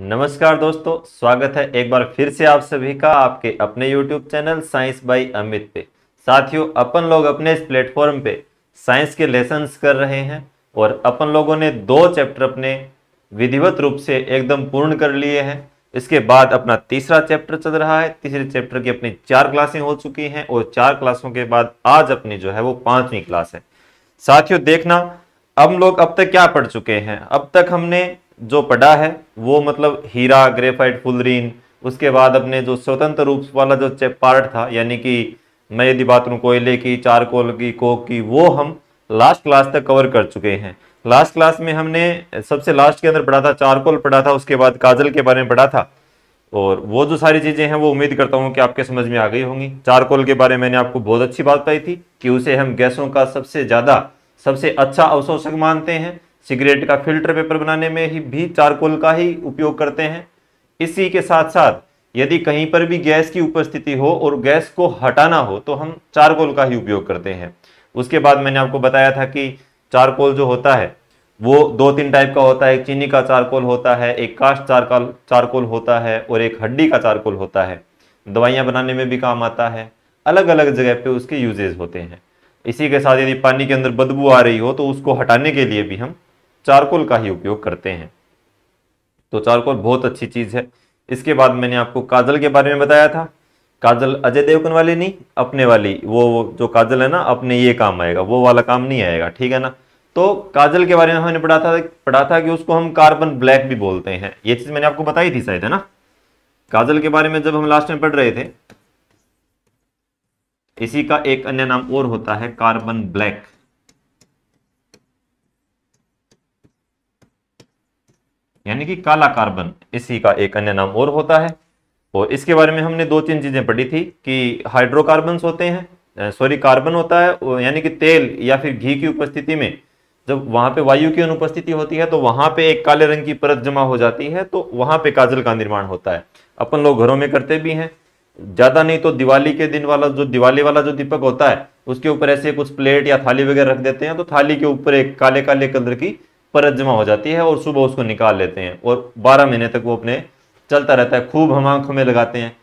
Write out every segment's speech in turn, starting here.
नमस्कार दोस्तों स्वागत है एक बार फिर से आप सभी का आपके अपने YouTube channel science by Amit पे साथियों अपन लोग अपने इस प्लेटफॉर्म पे साइंस के लेसन्स कर रहे हैं और अपन लोगों ने दो चैप्टर अपने विधिवत रूप से एकदम पूर्ण कर लिए हैं इसके बाद अपना तीसरा चैप्टर चल रहा है तीसरे चैप्टर की अपनी चार क्लासें हो चुकी हैं और चार क्लासों के बाद आज अपनी जो है वो पांचवी क्लास है साथियों देखना हम लोग अब तक क्या पढ़ चुके हैं अब तक हमने जो पढ़ा है वो मतलब हीरा ग्रेफाइट फुलरीन उसके बाद अपने जो स्वतंत्र रूप वाला जो पार्ट था यानी कि मैं यदि बात करूँ कोयले की चारकोल की कोक की वो हम लास्ट क्लास तक कवर कर चुके हैं लास्ट क्लास में हमने सबसे लास्ट के अंदर पढ़ा था चारकोल पढ़ा था उसके बाद काजल के बारे में पढ़ा था और वो जो सारी चीज़ें हैं वो उम्मीद करता हूँ कि आपके समझ में आ गई होंगी चारकोल के बारे में मैंने आपको बहुत अच्छी बात बताई थी कि उसे हम गैसों का सबसे ज़्यादा सबसे अच्छा अवशोषक मानते हैं सिगरेट का फिल्टर पेपर बनाने में ही भी चारकोल का ही उपयोग करते हैं इसी के साथ साथ यदि कहीं पर भी गैस की उपस्थिति हो और गैस को हटाना हो तो हम चारकोल का ही उपयोग करते हैं उसके बाद मैंने आपको बताया था कि चारकोल जो होता है वो दो तीन टाइप का होता है एक चीनी का चारकोल होता है एक काष्ट चारकोल चारकोल होता है और एक हड्डी का चारकोल होता है दवाइयाँ बनाने में भी काम आता है अलग अलग जगह पे उसके यूजेज होते हैं इसी के साथ यदि पानी के अंदर बदबू आ रही हो तो उसको हटाने के लिए भी हम चारकोल का ही उपयोग करते हैं तो चारकोल बहुत अच्छी चीज़ है इसके बाद मैंने आपको काजल के बारे में बताया था काजल अजय देवकन वाली नहीं अपने वाली वो जो काजल है ना अपने ये काम आएगा वो वाला काम नहीं आएगा ठीक है ना तो काजल के बारे में हमने पढ़ा था पढ़ा था कि उसको हम कार्बन ब्लैक भी बोलते हैं ये चीज़ मैंने आपको बताई थी शायद है ना काजल के बारे में जब हम लास्ट में पढ़ रहे थे इसी का एक अन्य नाम और होता है कार्बन ब्लैक यानी कि काला कार्बन इसी का एक अन्य नाम और होता है और तो इसके बारे में हमने दो तीन चीज़ें पढ़ी थी कि हाइड्रोकार्बन होते हैं सॉरी कार्बन होता है यानी कि तेल या फिर घी की उपस्थिति में जब वहां पे वायु की अनुपस्थिति होती है तो वहां पे एक काले रंग की परत जमा हो जाती है तो वहां पे काजल का निर्माण होता है अपन लोग घरों में करते भी हैं ज़्यादा नहीं तो दिवाली के दिन वाला जो दिवाली वाला जो दीपक होता है उसके ऊपर ऐसे कुछ प्लेट या थाली वगैरह रख देते हैं तो थाली के ऊपर एक काले काले कलर की परत जमा हो जाती है और सुबह उसको निकाल लेते हैं और बारह महीने तक वो अपने चलता रहता है खूब हम आंखों में लगाते हैं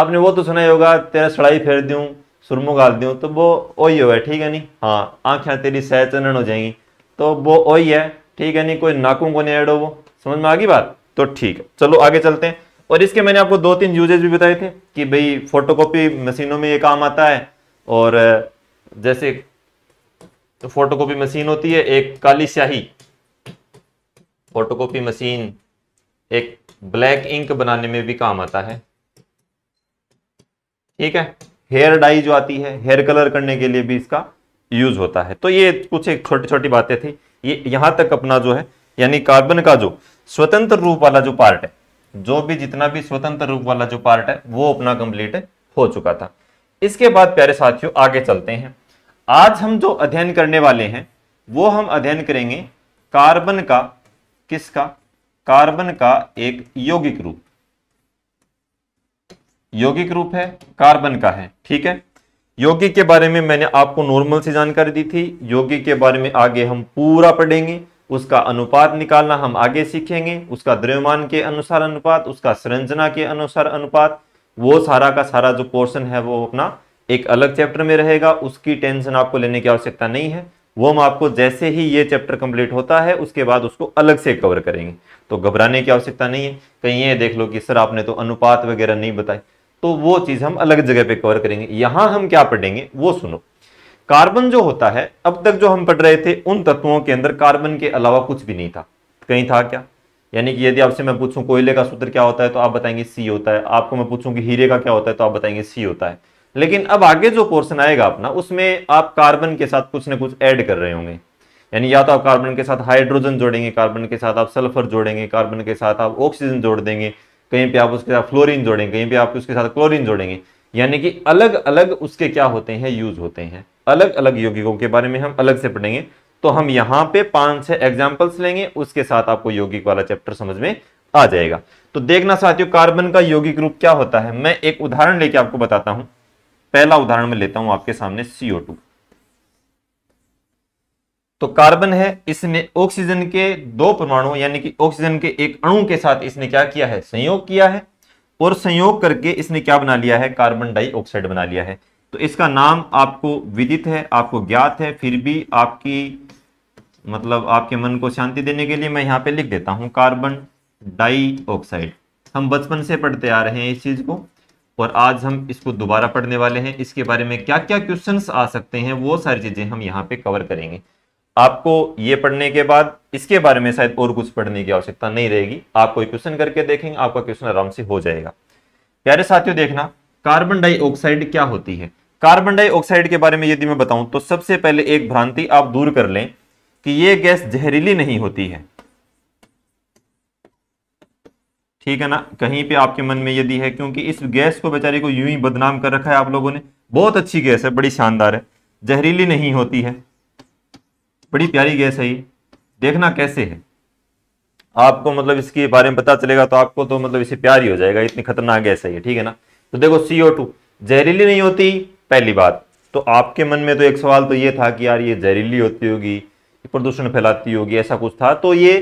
आपने वो तो सुना ही होगा तेरा सड़ाई फेर दूँ सुरमो गाल दूँ तो वो वही होगा ठीक है नहीं हाँ आँखें तेरी सह चनन हो जाएंगी तो वो वही है ठीक है नहीं कोई नाकों को नहीं ऐड हो वो समझ में आ गई बात तो ठीक है चलो आगे चलते हैं और इसके मैंने आपको दो तीन यूजेज भी बताए थे कि भाई फोटोकॉपी मशीनों में ये काम आता है और जैसे तो फोटोकॉपी मशीन होती है एक काली स्याही फोटोकॉपी मशीन एक ब्लैक इंक बनाने में भी काम आता है ठीक है हेयर डाई जो आती है हेयर कलर करने के लिए भी इसका यूज होता है तो ये कुछ एक छोटी छोटी बातें थी ये यहां तक अपना जो है यानी कार्बन का जो स्वतंत्र रूप वाला जो पार्ट है जो भी जितना भी स्वतंत्र रूप वाला जो पार्ट है वो अपना कंप्लीट हो चुका था इसके बाद प्यारे साथियों आगे चलते हैं आज हम जो अध्ययन करने वाले हैं वो हम अध्ययन करेंगे कार्बन का किसका कार्बन का एक यौगिक रूप यौगिक रूप है कार्बन का है ठीक है योगी के बारे में मैंने आपको नॉर्मल से जानकारी दी थी योगी के बारे में आगे हम पूरा पढ़ेंगे उसका अनुपात निकालना हम आगे सीखेंगे उसका द्रव्यमान के अनुसार अनुपात उसका संरचना के अनुसार अनुपात वो सारा का सारा जो पोर्शन है वो अपना एक अलग चैप्टर में रहेगा उसकी टेंशन आपको लेने की आवश्यकता नहीं है वो हम आपको जैसे ही ये चैप्टर कंप्लीट होता है उसके बाद उसको अलग से कवर करेंगे तो घबराने की आवश्यकता नहीं है कहीं ये देख लो कि सर आपने तो अनुपात वगैरह नहीं बताए तो वो चीज़ हम अलग जगह पे कवर करेंगे यहाँ हम क्या पढ़ेंगे वो सुनो कार्बन जो होता है अब तक जो हम पढ़ रहे थे उन तत्वों के अंदर कार्बन के अलावा कुछ भी नहीं था कहीं था क्या यानी कि यदि आपसे मैं पूछूं कोयले का सूत्र क्या होता है तो आप बताएंगे सी होता है आपको मैं पूछूं कि हीरे का क्या होता है तो आप बताएंगे सी होता है लेकिन अब आगे जो पोर्शन आएगा अपना उसमें आप कार्बन के साथ कुछ ना कुछ ऐड कर रहे होंगे यानी या तो आप कार्बन के साथ हाइड्रोजन जोड़ेंगे कार्बन के साथ आप सल्फर जोड़ेंगे कार्बन के साथ आप ऑक्सीजन जोड़ देंगे कहीं पे आप उसके साथ फ्लोरीन जोड़ेंगे कहीं पे आप उसके साथ क्लोरीन जोड़ेंगे यानी कि अलग अलग उसके क्या होते हैं यूज होते हैं अलग अलग यौगिकों के बारे में हम अलग से पढ़ेंगे तो हम यहाँ पे पांच छह एग्जाम्पल्स लेंगे उसके साथ आपको यौगिक वाला चैप्टर समझ में आ जाएगा तो देखना साथियों कार्बन का यौगिक रूप क्या होता है मैं एक उदाहरण लेके आपको बताता हूँ पहला उदाहरण में लेता हूं आपके सामने सीओ टू तो कार्बन है इसने ऑक्सीजन के दो परमाणु यानी कि ऑक्सीजन के एक अणु के साथ इसने क्या किया है संयोग किया है और संयोग करके इसने क्या बना लिया है कार्बन डाइऑक्साइड बना लिया है तो इसका नाम आपको विदित है आपको ज्ञात है फिर भी आपकी मतलब आपके मन को शांति देने के लिए मैं यहां पे लिख देता हूं कार्बन डाइऑक्साइड हम बचपन से पढ़ते आ रहे हैं इस चीज को और आज हम इसको दोबारा पढ़ने वाले हैं इसके बारे में क्या क्या क्वेश्चन आ सकते हैं वो सारी चीज़ें हम यहाँ पे कवर करेंगे आपको ये पढ़ने के बाद इसके बारे में शायद और कुछ पढ़ने की आवश्यकता नहीं रहेगी आप कोई क्वेश्चन करके देखेंगे आपका क्वेश्चन आराम से हो जाएगा प्यारे साथियों देखना कार्बन डाइऑक्साइड क्या होती है कार्बन डाइऑक्साइड के बारे में यदि मैं बताऊं तो सबसे पहले एक भ्रांति आप दूर कर लें कि ये गैस जहरीली नहीं होती है ठीक है ना कहीं पे आपके मन में यदि है क्योंकि इस गैस को बेचारे को यूं ही बदनाम कर रखा है आप लोगों ने बहुत अच्छी गैस है बड़ी शानदार है जहरीली नहीं होती है बड़ी प्यारी गैस है ये देखना कैसे है आपको मतलब इसके बारे में पता चलेगा तो आपको तो मतलब इसे प्यार ही हो जाएगा इतनी खतरनाक गैस है ये ठीक है ना तो देखो सीओ टू जहरीली नहीं होती पहली बात तो आपके मन में तो एक सवाल तो ये था कि यार ये जहरीली होती होगी प्रदूषण फैलाती होगी ऐसा कुछ था तो ये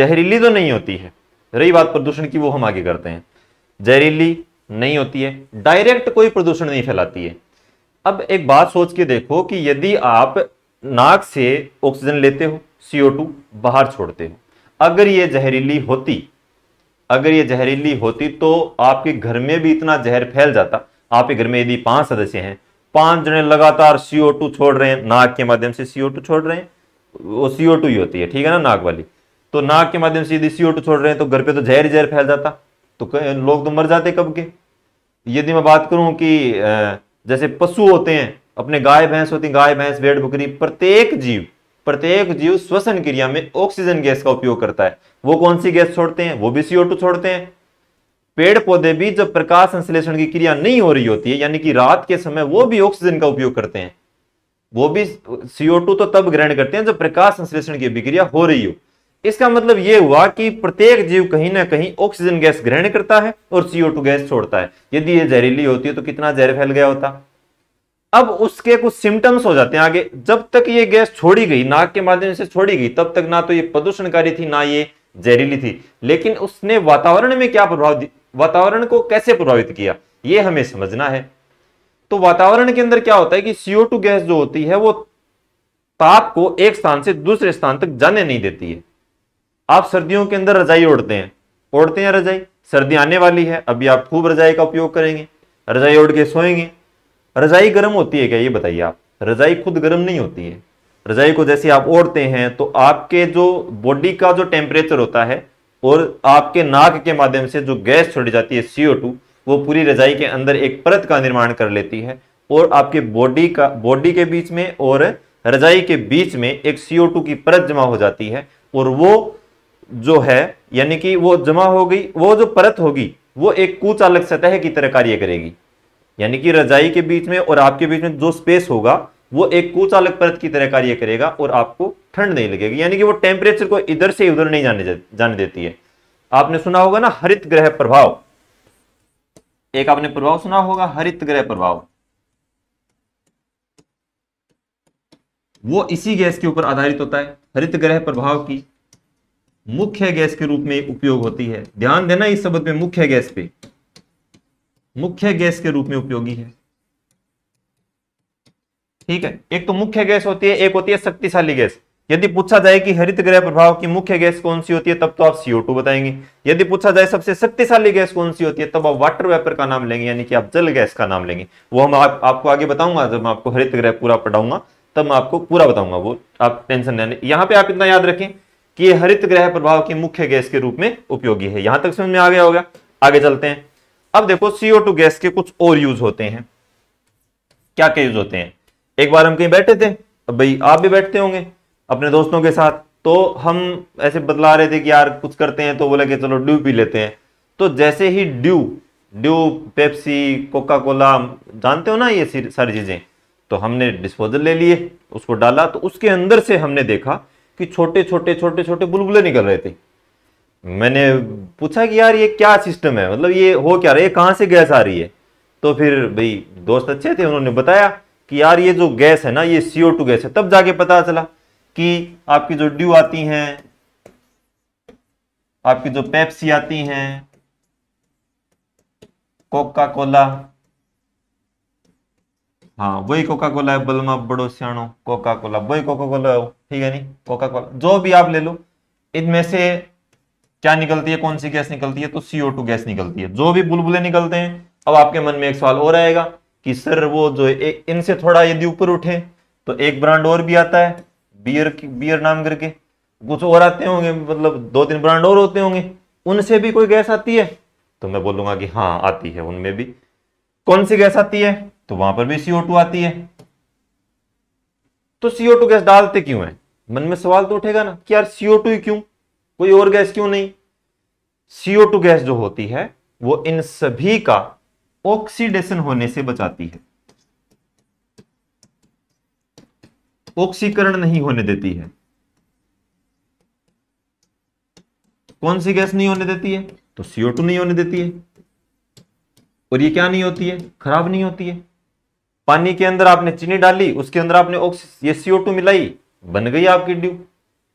जहरीली तो नहीं होती है रही बात प्रदूषण की वो हम आगे करते हैं जहरीली नहीं होती है डायरेक्ट कोई प्रदूषण नहीं फैलाती है अब एक बात सोच के देखो कि यदि आप नाक से ऑक्सीजन लेते हो टू बाहर छोड़ते हो अगर ये जहरीली होती अगर ये जहरीली होती तो आपके घर में भी इतना जहर फैल जाता आपके घर में यदि पांच सदस्य हैं पांच जने लगातार टू छोड़ रहे हैं नाक के माध्यम से टू छोड़ रहे हैं वो टू ही होती है ठीक है ना नाक वाली तो नाक के माध्यम से यदि सीओ टू छोड़ रहे हैं तो घर पे तो जहर जहर फैल जाता तो लोग तो मर जाते कब के यदि मैं बात करूं कि जैसे पशु होते हैं अपने गाय भैंस होती गाय भैंस भेड़ बकरी प्रत्येक जीव प्रत्येक जीव श्वसन क्रिया में ऑक्सीजन गैस का उपयोग करता है वो कौन सी गैस छोड़ते हैं वो भी सीओ टू छोड़ते हैं पेड़ पौधे भी जब प्रकाश संश्लेषण की क्रिया नहीं हो रही होती है यानी कि रात के समय वो भी ऑक्सीजन का उपयोग करते हैं वो भी सीओ टू तो तब ग्रहण करते हैं जब प्रकाश संश्लेषण की अभिक्रिया हो रही हो इसका मतलब यह हुआ कि प्रत्येक जीव कहीं ना कहीं ऑक्सीजन गैस ग्रहण करता है और सीओ टू गैस छोड़ता है यदि यह जहरीली होती है तो कितना जहर फैल गया होता अब उसके कुछ सिम्टम्स हो जाते हैं आगे जब तक ये गैस छोड़ी गई नाक के माध्यम से छोड़ी गई तब तक ना तो ये प्रदूषणकारी थी ना ये जहरीली थी लेकिन उसने वातावरण में क्या प्रभाव वातावरण को कैसे प्रभावित किया ये हमें समझना है तो वातावरण के अंदर क्या होता है कि सीओ गैस जो होती है वो ताप को एक स्थान से दूसरे स्थान तक जाने नहीं देती है आप सर्दियों के अंदर रजाई ओढ़ते हैं ओढ़ते हैं रजाई सर्दी आने वाली है अभी आप खूब रजाई का उपयोग करेंगे रजाई ओढ़ के सोएंगे रजाई गर्म होती है क्या ये बताइए आप रजाई खुद गर्म नहीं होती है रजाई को जैसे आप ओढ़ते हैं तो आपके जो बॉडी का जो टेम्परेचर होता है और आपके नाक के माध्यम से जो गैस छोड़ी जाती है सीओ टू वो पूरी रजाई के अंदर एक परत का निर्माण कर लेती है और आपके बॉडी का बॉडी के बीच में और रजाई के बीच में एक सीओ टू की परत जमा हो जाती है और वो जो है यानी कि वो जमा हो गई वो जो परत होगी वो एक कुचालक सतह की तरह कार्य करेगी यानी कि रजाई के बीच में और आपके बीच में जो स्पेस होगा वो एक कुचालक परत की तरह कार्य करेगा और आपको ठंड नहीं लगेगी यानी कि वो टेम्परेचर को इधर से उधर नहीं जाने जाने देती है आपने सुना होगा ना हरित ग्रह प्रभाव एक आपने प्रभाव सुना होगा हरित ग्रह प्रभाव वो इसी गैस के ऊपर आधारित होता है हरित ग्रह प्रभाव की मुख्य गैस के रूप में उपयोग होती है ध्यान देना इस शब्द में मुख्य गैस पे मुख्य गैस के रूप में उपयोगी है ठीक है एक तो मुख्य गैस होती है एक होती है शक्तिशाली गैस यदि पूछा जाए कि हरित ग्रह प्रभाव की मुख्य गैस कौन सी होती है तब तो आप सीओ टू बताएंगे यदि पूछा जाए सबसे शक्तिशाली गैस कौन सी होती है तब आप वाटर वेपर का नाम लेंगे यानी कि आप जल गैस का नाम लेंगे वो हम आप, आपको आगे बताऊंगा जब मैं आपको हरित ग्रह पूरा पढ़ाऊंगा तब मैं आपको पूरा बताऊंगा वो आप टेंशन लेने यहाँ पे आप इतना याद रखें कि यह हरित ग्रह प्रभाव की मुख्य गैस के रूप में उपयोगी है यहां तक समझ में आ गया होगा आगे चलते हैं अब देखो सीओ टू गैस के कुछ और यूज होते हैं क्या क्या यूज होते हैं एक बार हम कहीं बैठे थे अब भाई आप भी बैठते होंगे अपने दोस्तों के साथ तो हम ऐसे बतला रहे थे कि यार कुछ करते हैं तो बोले कि चलो ड्यू पी लेते हैं तो जैसे ही Dew Dew Pepsi Coca Cola जानते हो ना ये सारी चीजें तो हमने डिस्पोजल ले लिए उसको डाला तो उसके अंदर से हमने देखा कि छोटे छोटे छोटे छोटे बुलबुले निकल रहे थे मैंने पूछा कि यार ये क्या सिस्टम है मतलब ये हो क्या रहा है कहाँ से गैस आ रही है तो फिर भाई दोस्त अच्छे थे उन्होंने बताया कि यार ये जो गैस है ना ये सीओ टू गैस है तब जाके पता चला कि आपकी जो ड्यू आती हैं आपकी जो पेप्सी आती हैं कोका कोला हाँ वही कोका कोला है बलमा बड़ो सियाणो कोका कोला वही कोका कोला है ठीक है नहीं कोका कोला जो भी आप ले लो इनमें से क्या निकलती है कौन सी गैस निकलती है तो सीओ टू गैस निकलती है जो भी बुलबुले निकलते हैं अब आपके मन में एक सवाल और आएगा कि सर वो जो इनसे थोड़ा यदि ऊपर उठे तो एक ब्रांड और भी आता है बियर बियर नाम करके कुछ और आते होंगे मतलब दो तीन ब्रांड और होते होंगे उनसे भी कोई गैस आती है तो मैं बोलूंगा कि हाँ आती है उनमें भी कौन सी गैस आती है तो वहां पर भी सीओ टू आती है तो सीओ टू गैस डालते क्यों है मन में सवाल तो उठेगा ना कि यार सीओ टू ही क्यों कोई और गैस क्यों नहीं सीओ टू गैस जो होती है वो इन सभी का ऑक्सीडेशन होने से बचाती है ऑक्सीकरण नहीं होने देती है कौन सी गैस नहीं होने देती है तो सीओ टू नहीं होने देती है और ये क्या नहीं होती है खराब नहीं होती है पानी के अंदर आपने चीनी डाली उसके अंदर आपने ये सीओ टू मिलाई बन गई आपकी ड्यू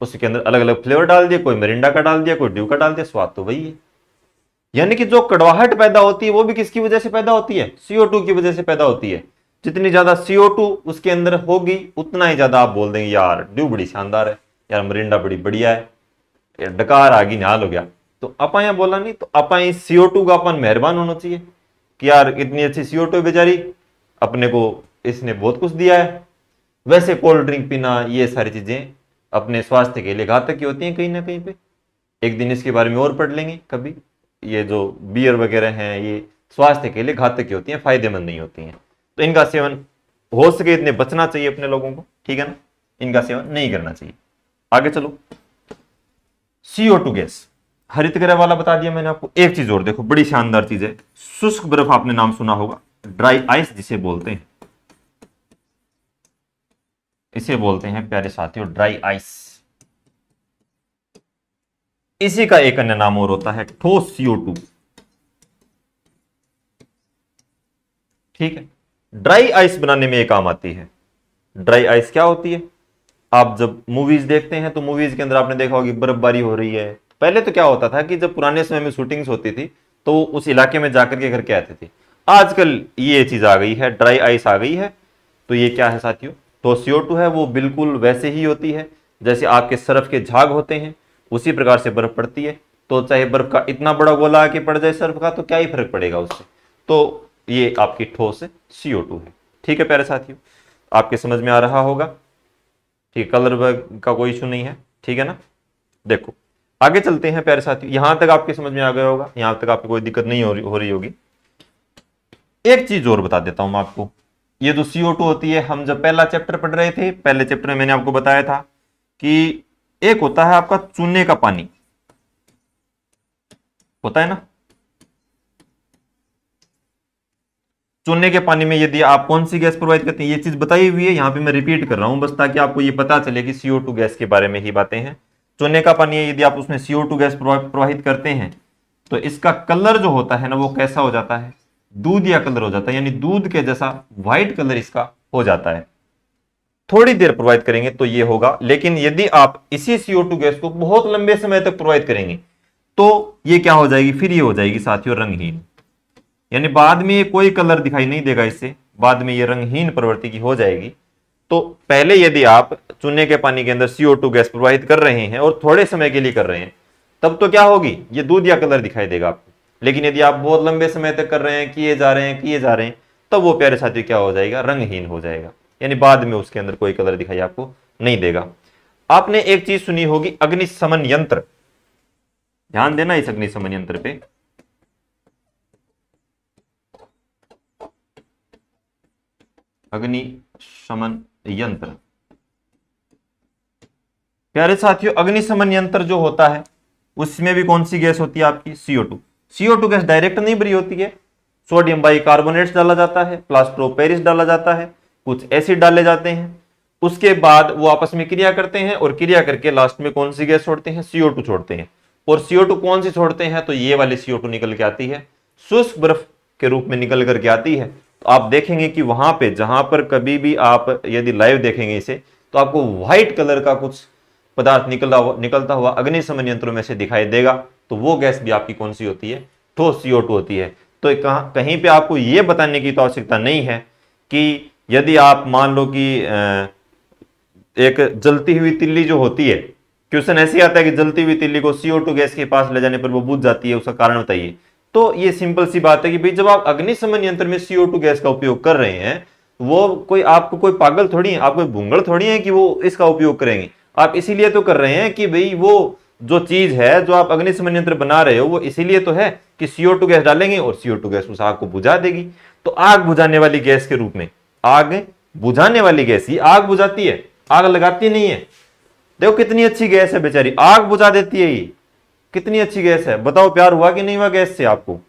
उसके अंदर अलग अलग फ्लेवर डाल दिया कोई मरिंडा का डाल दिया कोई ड्यू का डाल दिया स्वाद तो वही है यानी कि जो कड़वाहट पैदा होती है वो भी किसकी वजह से पैदा होती है सीओ टू की वजह से पैदा होती है जितनी ज्यादा सीओ टू उसके अंदर होगी उतना ही ज्यादा आप बोल देंगे यार ड्यू बड़ी शानदार है यार मरिंडा बड़ी बढ़िया है डकार डकार गई निहाल हो गया तो अपा बोला नहीं तो अपा सीओ टू का अपन मेहरबान होना चाहिए कि यार इतनी अच्छी सीओ टू बेचारी अपने को इसने बहुत कुछ दिया है वैसे कोल्ड ड्रिंक पीना ये सारी चीज़ें अपने स्वास्थ्य के लिए घातक ही होती हैं कहीं ना कहीं पे एक दिन इसके बारे में और पढ़ लेंगे कभी ये जो बियर वगैरह हैं ये स्वास्थ्य के लिए घातक ही होती हैं फायदेमंद नहीं होती हैं तो इनका सेवन हो सके इतने बचना चाहिए अपने लोगों को ठीक है ना इनका सेवन नहीं करना चाहिए आगे चलो सीओ टू गैस हरित ग्रह वाला बता दिया मैंने आपको एक चीज और देखो बड़ी शानदार चीज है शुष्क बर्फ आपने नाम सुना होगा ड्राई आइस जिसे बोलते हैं इसे बोलते हैं प्यारे साथियों ड्राई आइस इसी का एक अन्य नाम और होता है ठोस सीओ टू ठीक है ड्राई आइस बनाने में एक काम आती है ड्राई आइस क्या होती है आप जब मूवीज देखते हैं तो मूवीज के अंदर आपने देखा होगा बर्फबारी हो रही है पहले तो क्या होता था कि जब पुराने समय में शूटिंग्स होती थी तो उस इलाके में जाकर के घर के आते थे आजकल ये चीज़ आ गई है ड्राई आइस आ गई है तो ये क्या है साथियों तो टू है वो बिल्कुल वैसे ही होती है जैसे आपके सर्फ के झाग होते हैं उसी प्रकार से बर्फ पड़ती है तो चाहे बर्फ का इतना बड़ा गोला आके पड़ जाए सर्फ का तो क्या ही फर्क पड़ेगा उससे तो ये आपकी ठोस सीओ टू है ठीक है प्यारे साथियों आपके समझ में आ रहा होगा ठीक है कलर का कोई इशू नहीं है ठीक है ना देखो आगे चलते हैं प्यारे साथियों यहां तक आपके समझ में आ गया होगा यहां तक आपको कोई दिक्कत नहीं हो रही हो रही होगी एक चीज और बता देता हूं आपको ये जो सीओ टू होती है हम जब पहला चैप्टर पढ़ रहे थे पहले चैप्टर में मैंने आपको बताया था कि एक होता है आपका चूने का पानी होता है ना चूने के पानी में यदि आप कौन सी गैस प्रोवाइड करते हैं ये चीज बताई हुई है यहां पे मैं रिपीट कर रहा हूं बस ताकि आपको ये पता चले कि सीओ टू गैस के बारे में ही बातें हैं चूने का पानी है यदि आप उसमें सीओ टू गैस प्रवाहित करते हैं तो इसका कलर जो होता है ना वो कैसा हो जाता है दूध या कलर हो जाता है यानी दूध के जैसा व्हाइट कलर इसका हो जाता है थोड़ी देर प्रोवाइड करेंगे तो ये होगा लेकिन यदि आप इसी सीओ गैस को बहुत लंबे समय तक प्रोवाइड करेंगे तो ये क्या हो जाएगी फिर ये हो जाएगी साथियों रंगहीन यानी बाद में ये कोई कलर दिखाई नहीं देगा इससे बाद में ये रंगहीन प्रवृत्ति की हो जाएगी तो पहले यदि आप चूने के पानी के अंदर सीओ गैस प्रवाहित कर रहे हैं और थोड़े समय के लिए कर रहे हैं तब तो क्या होगी ये दूध या कलर दिखाई देगा आपको लेकिन यदि आप बहुत लंबे समय तक कर रहे हैं किए जा रहे हैं किए जा रहे हैं तब वो प्यारे साथियों क्या हो जाएगा रंगहीन हो जाएगा यानी बाद में उसके अंदर कोई कलर दिखाई आपको नहीं देगा आपने एक चीज सुनी होगी अग्निशमन यंत्र ध्यान देना इस अग्निशमन यंत्र पे अग्निशमन यंत्र प्यारे साथियों अग्निशमन यंत्र जो होता है उसमें भी कौन सी गैस होती है आपकी CO two CO two gas direct नहीं बरी होती है सोडियम बाई कार्बोनेट्स डाला जाता है प्लास्ट्रोपेरिस डाला जाता है कुछ एसिड डाले जाते हैं उसके बाद वो आपस में क्रिया करते हैं और क्रिया करके लास्ट में कौन सी गैस छोड़ते हैं सीओ टू छोड़ते हैं और सीओ टू कौन सी छोड़ते हैं तो ये वाली सीओ टू निकल के आती है शुष्क बर्फ के रूप में निकल करके आती है तो आप देखेंगे कि वहां पे जहां पर कभी भी आप यदि लाइव देखेंगे इसे तो आपको व्हाइट कलर का कुछ पदार्थ निकलता हुआ निकलता हुआ अग्निशमन यंत्रों में से दिखाई देगा तो वो गैस भी आपकी कौन सी होती है ठोस तो सीओ होती है तो कहीं पे आपको ये बताने की तो आवश्यकता नहीं है कि यदि आप मान लो कि एक जलती हुई तिल्ली जो होती है क्वेश्चन ऐसे आता है कि जलती हुई तिल्ली को सीओ टू गैस के पास ले जाने पर वो बुझ जाती है उसका कारण बताइए तो ये सिंपल सी बात है कि भाई जब आप अग्निशमन यंत्र में सीओ टू गैस का उपयोग कर रहे हैं वो कोई आपको कोई पागल थोड़ी है आपको भूंगड़ थोड़ी है कि वो इसका उपयोग करेंगे आप इसीलिए तो कर रहे हैं कि भाई वो जो चीज़ है जो आप अग्निशमन यंत्र बना रहे हो वो इसीलिए तो है कि सीओ टू गैस डालेंगे और सीओ टू गैस उस आग को बुझा देगी तो आग बुझाने वाली गैस के रूप में आग बुझाने वाली गैस ही आग बुझाती है आग लगाती नहीं है देखो कितनी अच्छी गैस है बेचारी आग बुझा देती है ये कितनी अच्छी गैस है बताओ प्यार हुआ कि नहीं हुआ गैस से आपको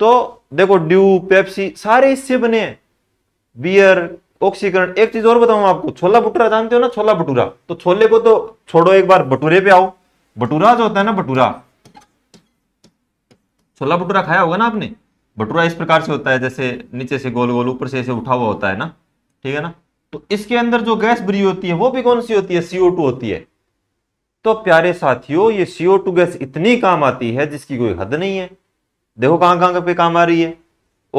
तो देखो ड्यू पेप्सी सारे इससे बने हैं बियर ऑक्सीकरण एक चीज और बताऊं आपको छोला भटूरा जानते हो ना छोला भटूरा तो छोले को तो छोड़ो एक बार भटूरे पे आओ भटूरा जो होता है ना भटूरा छोला भटूरा खाया होगा ना आपने भटूरा इस प्रकार से होता है जैसे नीचे से गोल गोल ऊपर से ऐसे उठा हुआ होता है ना ठीक है ना तो इसके अंदर जो गैस भरी होती है वो भी कौन सी होती है सीओ टू होती है तो प्यारे साथियों ये सीओ टू गैस इतनी काम आती है जिसकी कोई हद नहीं है देखो कहां कहां पे काम आ रही है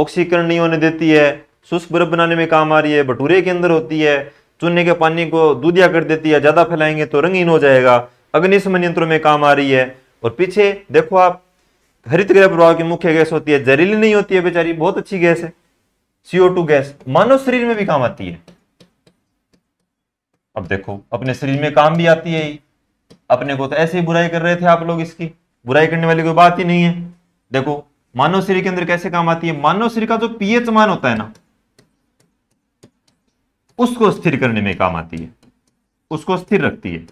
ऑक्सीकरण नहीं होने देती है शुष्क बर्फ बनाने में काम आ रही है भटूरे के अंदर होती है चूने के पानी को दूधिया कर देती है ज्यादा फैलाएंगे तो रंगीन हो जाएगा अग्निशमन यंत्रों में काम आ रही है और पीछे देखो आप हरित ग्रह प्रभाव की मुख्य गैस होती है जहरीली नहीं होती है बेचारी बहुत अच्छी गैस है सीओ टू गैस मानव शरीर में भी काम आती है अब देखो अपने शरीर में काम भी आती है अपने को तो ऐसे ही बुराई कर रहे थे आप लोग इसकी बुराई करने वाली कोई बात ही नहीं है देखो मानव शरीर के अंदर कैसे काम आती है मानव शरीर का जो पीएच मान होता है ना उसको स्थिर करने में काम आती है उसको स्थिर रखती है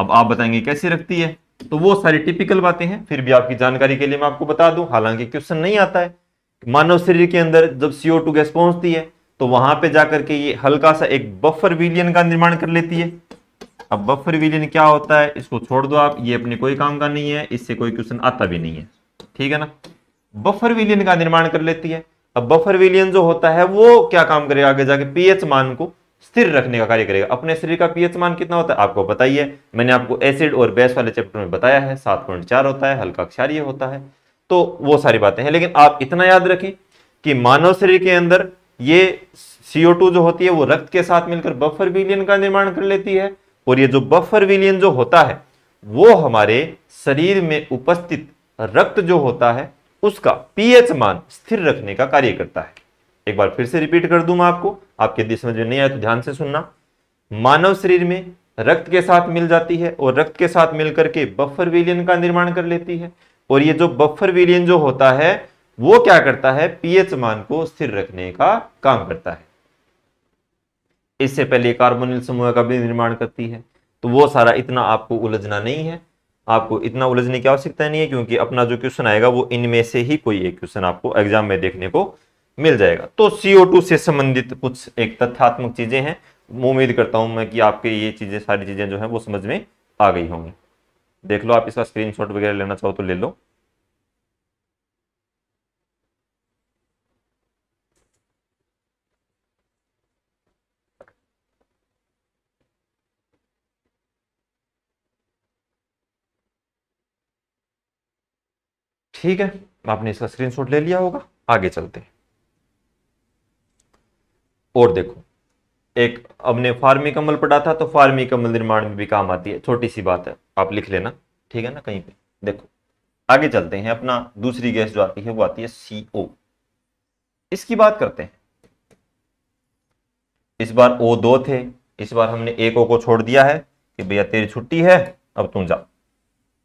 अब आप बताएंगे कैसे रखती है तो वो सारी टिपिकल बातें हैं फिर भी आपकी जानकारी के लिए मैं आपको बता दूं हालांकि क्वेश्चन नहीं आता है मानव शरीर के अंदर जब सीओ टू गैस पहुंचती है तो वहां पे जाकर के ये हल्का सा एक बफर विलियन का निर्माण कर लेती है अब बफर विलियन क्या होता है इसको छोड़ दो आप ये अपने कोई काम का नहीं है इससे कोई क्वेश्चन आता भी नहीं है ठीक है ना बफर विलियन का निर्माण कर लेती है अब बफर विलियन जो होता है वो क्या काम करेगा आगे जाके पीएच मान को स्थिर रखने का कार्य करेगा अपने शरीर का पीएच मान कितना होता है आपको बताइए मैंने आपको एसिड और बेस वाले चैप्टर में बताया है सात पॉइंट चार होता है हल्का क्षारिय होता है तो वो सारी बातें हैं लेकिन आप इतना याद रखें कि मानव शरीर के अंदर ये सीओ जो होती है वो रक्त के साथ मिलकर बफर विलियन का निर्माण कर लेती है और ये जो बफर विलियन जो होता है वो हमारे शरीर में उपस्थित रक्त जो होता है उसका पीएच मान स्थिर रखने का कार्य करता है एक बार फिर से रिपीट कर दूं मैं आपको आपके यदि में जो नहीं आया तो ध्यान से सुनना मानव शरीर में रक्त के साथ मिल जाती है और रक्त के साथ मिल करके बफर विलियन का निर्माण कर लेती है और ये जो बफर विलियन जो होता है वो क्या करता है पीएच मान को स्थिर रखने का काम करता है इससे पहले कार्बोनिल समूह का भी निर्माण करती है तो वो सारा इतना आपको उलझना नहीं है आपको इतना उलझने की आवश्यकता नहीं है क्योंकि अपना जो क्वेश्चन आएगा वो इनमें से ही कोई एक क्वेश्चन आपको एग्जाम में देखने को मिल जाएगा तो CO2 से संबंधित कुछ एक तथ्यात्मक चीजें हैं उम्मीद करता हूं मैं कि आपके ये चीजें सारी चीजें जो है वो समझ में आ गई होंगी देख लो आप इसका स्क्रीनशॉट वगैरह लेना चाहो तो ले लो ठीक है आपने इसका स्क्रीनशॉट ले लिया होगा आगे चलते हैं और देखो एक हमने फार्मी कमल पढ़ा था तो फार्मी कमल निर्माण में भी काम आती है छोटी सी बात है आप लिख लेना ठीक है ना कहीं पे देखो आगे चलते हैं अपना दूसरी गैस जो आती है वो आती है सीओ इसकी बात करते हैं इस बार ओ दो थे इस बार हमने एक ओ को छोड़ दिया है कि भैया तेरी छुट्टी है अब तुम जाओ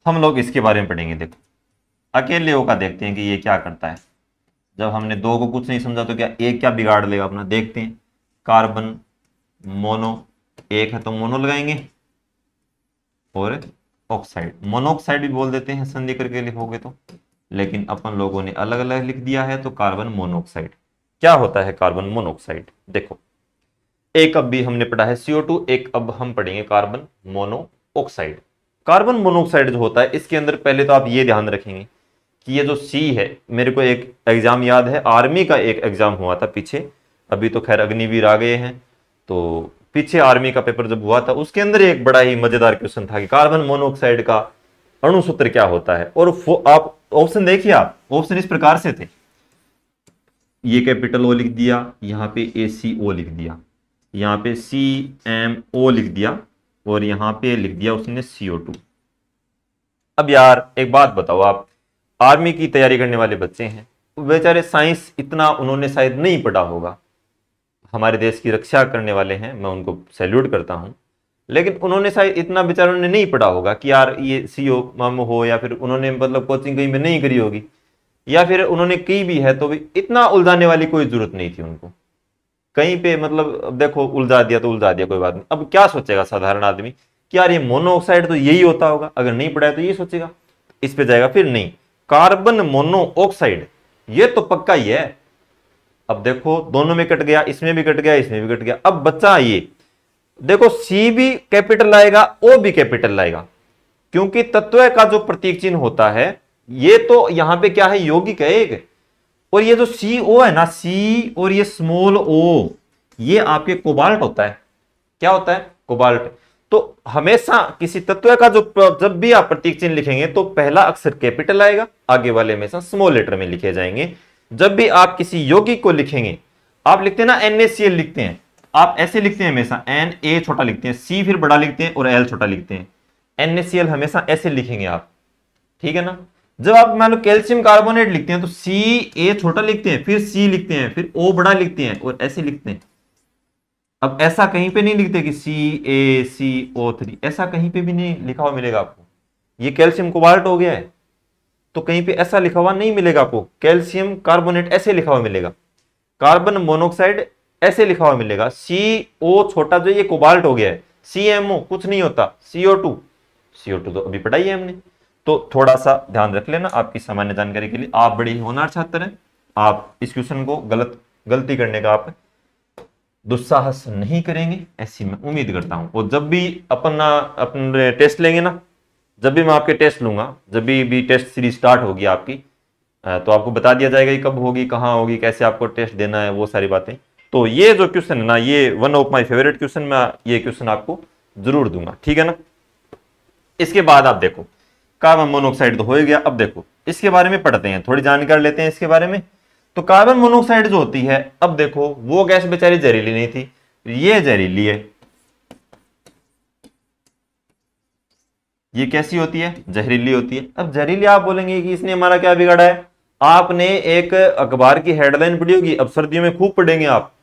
हम लोग इसके बारे में पढ़ेंगे देखो अकेले ओ का देखते हैं कि ये क्या करता है जब हमने दो को कुछ नहीं समझा तो क्या एक क्या बिगाड़ लेगा अपना देखते हैं कार्बन मोनो एक है तो मोनो लगाएंगे और ऑक्साइड मोनोऑक्साइड भी बोल देते हैं संधि करके लिखोगे तो लेकिन अपन लोगों ने अलग अलग लिख दिया है तो कार्बन मोनोऑक्साइड क्या होता है कार्बन मोनोऑक्साइड देखो एक अब भी हमने पढ़ा है सीओ टू एक अब हम पढ़ेंगे कार्बन मोनोऑक्साइड कार्बन मोनोऑक्साइड जो होता है इसके अंदर पहले तो आप ये ध्यान रखेंगे कि ये जो सी है मेरे को एक एग्ज़ाम याद है आर्मी का एक एग्ज़ाम हुआ था पीछे अभी तो खैर अग्निवीर आ गए हैं तो पीछे आर्मी का पेपर जब हुआ था उसके अंदर एक बड़ा ही मज़ेदार क्वेश्चन था कि कार्बन मोनोऑक्साइड का अणुसूत्र क्या होता है और आप ऑप्शन देखिए आप ऑप्शन इस प्रकार से थे ये कैपिटल ओ लिख दिया यहाँ पे ए सी ओ लिख दिया यहाँ पे सी एम ओ लिख दिया और यहाँ पे लिख दिया उसने सी ओ टू अब यार एक बात बताओ आप आर्मी की तैयारी करने वाले बच्चे हैं बेचारे साइंस इतना उन्होंने शायद नहीं पढ़ा होगा हमारे देश की रक्षा करने वाले हैं मैं उनको सैल्यूट करता हूँ लेकिन उन्होंने शायद इतना बेचारों ने नहीं पढ़ा होगा कि यार ये सी ओ हो या फिर उन्होंने मतलब कोचिंग कहीं में नहीं करी होगी या फिर उन्होंने की भी है तो भी इतना उलझाने वाली कोई जरूरत नहीं थी उनको कहीं पे मतलब अब देखो उलझा दिया तो उलझा दिया कोई बात नहीं अब क्या सोचेगा साधारण आदमी कि यार ये मोनोऑक्साइड तो यही होता होगा अगर नहीं पढ़ाया तो ये सोचेगा इस पे जाएगा फिर नहीं कार्बन मोनोऑक्साइड ये तो पक्का ही है अब देखो दोनों में कट गया इसमें भी कट गया इसमें भी कट गया अब बच्चा ये देखो सी भी कैपिटल आएगा ओ भी कैपिटल आएगा क्योंकि तत्व का जो प्रतीक चिन्ह होता है ये तो यहां पे क्या है यौगिक है एक और ये जो सी ओ है ना सी और ये स्मॉल ओ ये आपके कोबाल्ट होता है क्या होता है कोबाल्ट तो हमेशा किसी तत्व का जो जब भी आप प्रतीक चिन्ह लिखेंगे तो पहला अक्षर कैपिटल आएगा आगे वाले हमेशा स्मॉल लेटर में लिखे जाएंगे जब भी आप किसी योगी को लिखेंगे आप लिखते हैं ना एन लिखते हैं आप ऐसे लिखते हैं हमेशा एन ए छोटा लिखते हैं सी फिर बड़ा लिखते हैं और एल छोटा लिखते हैं एन हमेशा ऐसे लिखेंगे आप ठीक है ना जब आप मान लो कैल्शियम कार्बोनेट लिखते हैं तो सी ए छोटा लिखते हैं फिर सी लिखते हैं फिर ओ बड़ा लिखते हैं और ऐसे लिखते हैं अब ऐसा कहीं पे नहीं लिखते कि सी ए सी ओ थ्री ऐसा कहीं पे भी नहीं लिखा हुआ मिलेगा आपको ये कैल्शियम कोबाल्ट हो गया है तो कहीं पे ऐसा लिखा हुआ नहीं मिलेगा आपको कैल्शियम कार्बोनेट ऐसे लिखा हुआ मिलेगा कार्बन मोनोक्साइड ऐसे लिखा हुआ मिलेगा सी ओ छोटा जो ये कोबाल्ट हो गया है सी एम ओ कुछ नहीं होता सीओ टू सीओ टू तो अभी पढ़ाई है हमने तो थोड़ा सा ध्यान रख लेना आपकी सामान्य जानकारी के लिए आप बड़े होनार छात्र हैं आप इस क्वेश्चन को गलत गलती करने का आप दुस्साहस नहीं करेंगे ऐसी मैं उम्मीद करता हूं और जब भी अपना अपने टेस्ट लेंगे ना जब भी मैं आपके टेस्ट लूंगा जब भी भी टेस्ट सीरीज स्टार्ट होगी आपकी तो आपको बता दिया जाएगा कि कब होगी कहाँ होगी कैसे आपको टेस्ट देना है वो सारी बातें तो ये जो क्वेश्चन है ना ये one of my favourite question मैं ये क्वेश्चन आपको जरूर दूंगा ठीक है ना इसके बाद आप देखो कार्बन मोनोऑक्साइड तो हो गया अब देखो इसके बारे में पढ़ते हैं थोड़ी जानकारी लेते हैं इसके बारे में तो कार्बन मोनोक्साइड जो होती है अब देखो वो गैस बेचारी जहरीली नहीं थी ये जहरीली है ये कैसी होती है जहरीली होती है अब जहरीली आप बोलेंगे कि इसने हमारा क्या बिगाड़ा है आपने एक अखबार की हेडलाइन पढ़ी होगी अब सर्दियों में खूब पढ़ेंगे आप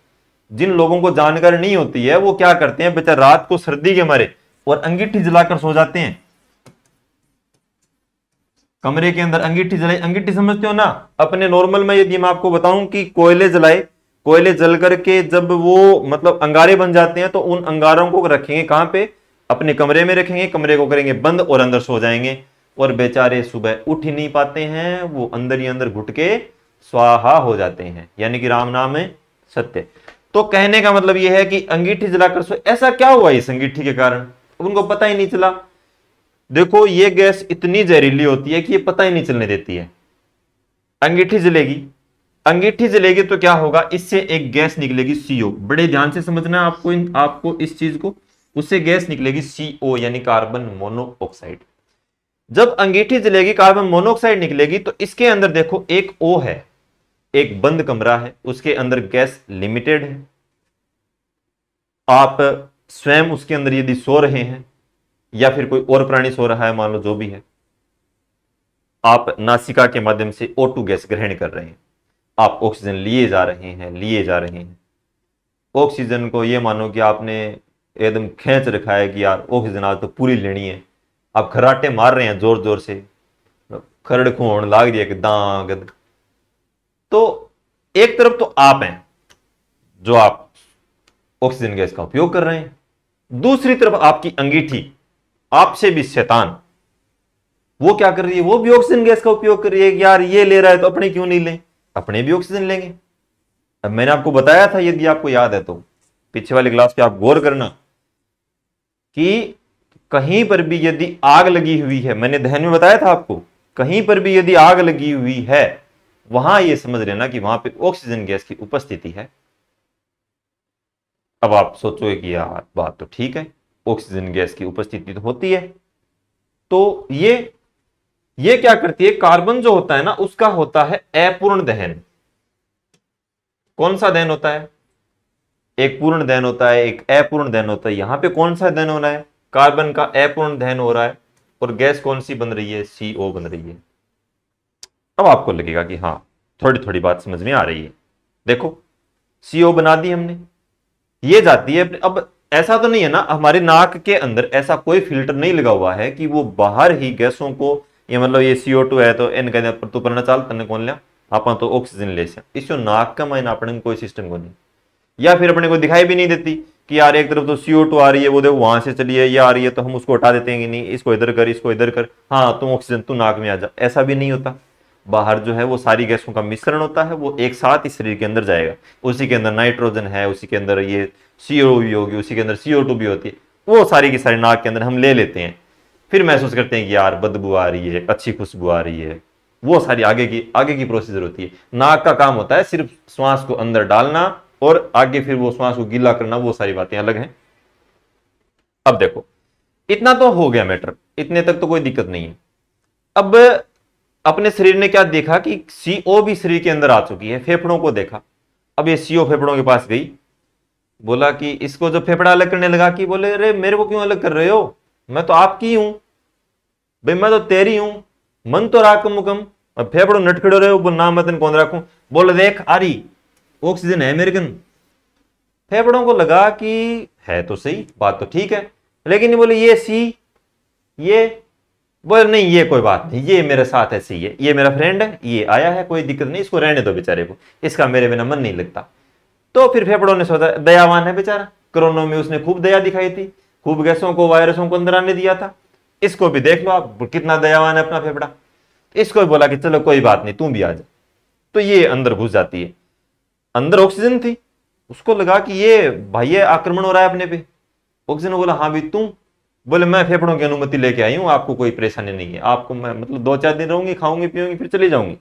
जिन लोगों को जानकारी नहीं होती है वो क्या करते हैं बेचारे रात को सर्दी के मारे और अंगीठी जलाकर सो जाते हैं कमरे के अंदर अंगीठी जलाई अंगीठी समझते हो ना अपने नॉर्मल में यदि मैं आपको बताऊं कि कोयले जलाए कोयले जल करके जब वो मतलब अंगारे बन जाते हैं तो उन अंगारों को रखेंगे कहां पे अपने कमरे में रखेंगे कमरे को करेंगे बंद और अंदर सो जाएंगे और बेचारे सुबह उठ ही नहीं पाते हैं वो अंदर ही अंदर घुट के स्वाहा हो जाते हैं यानी कि राम नाम है सत्य तो कहने का मतलब यह है कि अंगीठी जलाकर सो ऐसा क्या हुआ इस अंगीठी के कारण उनको पता ही नहीं चला देखो ये गैस इतनी जहरीली होती है कि ये पता ही नहीं चलने देती है अंगीठी जलेगी अंगीठी जलेगी तो क्या होगा इससे एक गैस निकलेगी सीओ बड़े ध्यान से समझना है आपको इन, आपको इस चीज को उससे गैस निकलेगी सीओ यानी कार्बन मोनोऑक्साइड जब अंगीठी जलेगी कार्बन मोनोऑक्साइड निकलेगी तो इसके अंदर देखो एक ओ है एक बंद कमरा है उसके अंदर गैस लिमिटेड है आप स्वयं उसके अंदर यदि सो रहे हैं या फिर कोई और प्राणी सो रहा है मान लो जो भी है आप नासिका के माध्यम से ओ टू गैस ग्रहण कर रहे हैं आप ऑक्सीजन लिए जा रहे हैं लिए जा रहे हैं ऑक्सीजन को ये मानो कि आपने एकदम खींच रखा है कि यार ऑक्सीजन आज तो पूरी लेनी है आप खराटे मार रहे हैं जोर जोर से खरड़ खून लाग दिया कि दाग तो एक तरफ तो आप हैं जो आप ऑक्सीजन गैस का उपयोग कर रहे हैं दूसरी तरफ आपकी अंगीठी आपसे भी शैतान वो क्या कर रही है वो भी ऑक्सीजन गैस का उपयोग कर रही है यार ये ले रहा है तो अपने क्यों नहीं लें अपने भी ऑक्सीजन लेंगे अब मैंने आपको बताया था यदि आपको याद है तो पीछे वाले ग्लास पे आप गौर करना कि कहीं पर भी यदि आग लगी हुई है मैंने दहन में बताया था आपको कहीं पर भी यदि आग लगी हुई है वहां ये समझ लेना कि वहां पे ऑक्सीजन गैस की उपस्थिति है अब आप सोचोगे कि यार बात तो ठीक है ऑक्सीजन गैस की उपस्थिति तो होती है तो ये ये क्या करती है कार्बन जो होता है ना उसका होता है अपूर्ण दहन कौन सा दहन होता है एक पूर्ण दहन होता है एक अपूर्ण दहन होता है यहां पे कौन सा दहन हो रहा है कार्बन का अपूर्ण दहन हो रहा है और गैस कौन सी बन रही है सीओ बन रही है अब आपको लगेगा कि हाँ थोड़ी थोड़ी बात समझ में आ रही है देखो सीओ बना दी हमने ये जाती है अब ऐसा तो नहीं है ना हमारे नाक के अंदर ऐसा कोई फिल्टर नहीं लगा हुआ है कि वो बाहर ही गैसों को ये मतलब ये सीओ टू है तो इन कहते हैं तू पढ़ना चाल तने कौन लिया आप तो ऑक्सीजन ले सकते इसको नाक का मैं अपने कोई सिस्टम को नहीं या फिर अपने को दिखाई भी नहीं देती कि यार एक तरफ तो सीओ टू आ रही है वो देखो वहां से चली है या आ रही है तो हम उसको हटा देते हैं कि नहीं इसको इधर कर इसको इधर कर हाँ तुम ऑक्सीजन तू नाक में आ जा ऐसा भी नहीं होता बाहर जो है वो सारी गैसों का मिश्रण होता है वो एक साथ ही शरीर के अंदर जाएगा उसी के अंदर नाइट्रोजन है उसी के अंदर ये सी भी होगी उसी के अंदर सी भी होती है वो सारी की सारी नाक के अंदर हम ले लेते हैं फिर महसूस करते हैं कि यार बदबू आ रही है अच्छी खुशबू आ रही है वो सारी आगे की आगे की प्रोसीजर होती है नाक का काम होता है सिर्फ श्वास को अंदर डालना और आगे फिर वो श्वास को गीला करना वो सारी बातें अलग हैं अब देखो इतना तो हो गया मैटर इतने तक तो कोई दिक्कत नहीं है अब अपने शरीर ने क्या देखा कि सीओ भी शरीर के अंदर आ चुकी है फेफड़ों को देखा अब ये सीओ फेफड़ों के पास गई बोला कि इसको जो फेफड़ा अलग करने लगा कि बोले अरे मेरे को क्यों अलग कर रहे हो मैं तो आपकी हूं भाई मैं तो तेरी हूं मन तो राख मुकम और फेफड़ो नटखड़ो रहे बोल नाम मतन कौन रखू बोल देख आरी ऑक्सीजन है अमेरिकन फेफड़ों को लगा कि है तो सही बात तो ठीक है लेकिन बोले ये सी ये बोले नहीं ये कोई बात नहीं ये मेरे साथ है सी है ये मेरा फ्रेंड है ये आया है कोई दिक्कत नहीं इसको रहने दो बेचारे को इसका मेरे बिना मन नहीं लगता तो फिर फेफड़ों ने सोचा दयावान है बेचारा कोरोना में उसने खूब दया दिखाई थी खूब गैसों को वायरसों को अंदर आने दिया था इसको भी देख लो आप कितना दयावान है अपना फेफड़ा इसको भी बोला कि चलो कोई बात नहीं तू भी आ जा तो ये अंदर घुस जाती है अंदर ऑक्सीजन थी उसको लगा कि ये भाई आक्रमण हो रहा है अपने पे ऑक्सीजन बोला हाँ भी तुम बोले मैं फेफड़ों की अनुमति लेके आई हूँ आपको कोई परेशानी नहीं है आपको मैं मतलब दो चार दिन रहूंगी खाऊंगी पीऊंगी फिर चली जाऊंगी